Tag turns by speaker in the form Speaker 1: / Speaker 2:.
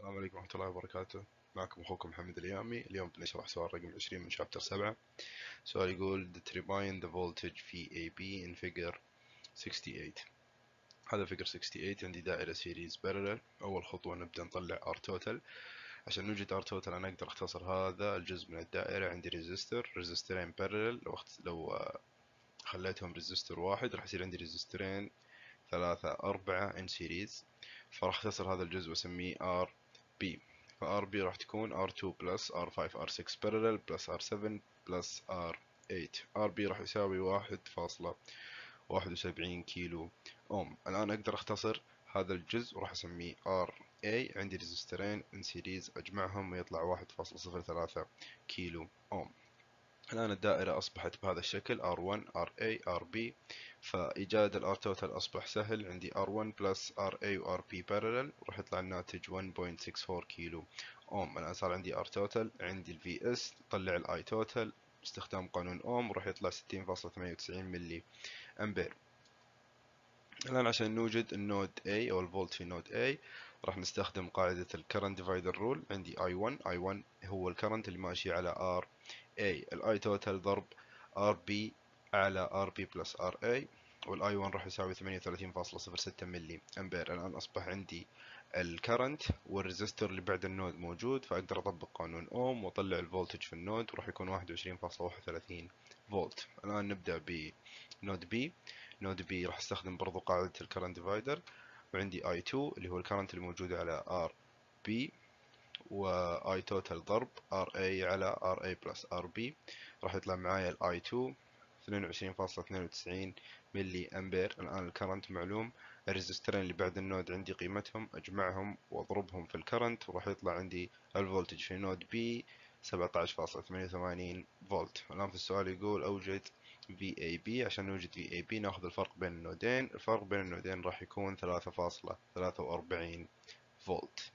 Speaker 1: السلام عليكم ورحمة الله وبركاته معكم أخوكم محمد اليامي اليوم بنشرح سؤال رقم 20 من شابتر 7 سؤال يقول determine the voltage VAB in figure 68 هذا figure 68 عندي دائرة series parallel أول خطوة نبدأ نطلع R total عشان نوجد R total أنا أقدر أختصر هذا الجزء من الدائرة عندي resistor resistorين parallel لو, أخت... لو آه، خليتهم resistor واحد راح يصير عندي resistorين ثلاثة أربعة in series فراح أختصر هذا الجزء وأسميه R بي فار بي راح تكون ار 2 بلس ار 5 ار 6 parallel بلس ار 7 بلس ار 8 ار بي راح يساوي 1.71 كيلو اوم الان اقدر اختصر هذا الجزء وراح اسميه ار a عندي ريزسترين ان سيريز اجمعهم ويطلع 1.03 كيلو اوم الآن الدائرة أصبحت بهذا الشكل R1 r b فإيجاد R توتال أصبح سهل عندي R1 بلس RA و RP parallel راح يطلع الناتج 1.64 كيلو أوم أنا صار عندي R توتال عندي الـ VS طلع الـ I توتال باستخدام قانون أوم راح يطلع 60.98 ملي أمبير الآن عشان نوجد النود A أو الفولت في نود A راح نستخدم قاعدة الـ current divider rule عندي I1 I1 هو الـ current اللي ماشي على R A I total ضرب R B على ار بي بلس ار اي والاي 1 راح يساوي 38.06 ملي امبير الان اصبح عندي الكرنت والريزستور اللي بعد النود موجود فاقدر اطبق قانون اوم واطلع الفولتج في النود وراح يكون 21.31 فولت الان نبدا بنود بي نود بي راح استخدم برضو قاعده الكرنت ديفايدر وعندي اي 2 اللي هو الكرنت الموجود على ار بي واي توتال ضرب ار اي على ار اي بلس ار بي راح يطلع معايا الاي 2 22.92 ملي أمبير الآن الكرنت معلوم الريزسترين اللي بعد النود عندي قيمتهم أجمعهم وأضربهم في الكرنت وراح يطلع عندي الفولتج في نود بي 17.88 فولت الآن في السؤال يقول أوجد VAB عشان نوجد VAB ناخذ الفرق بين النودين الفرق بين النودين راح يكون 3.43 فولت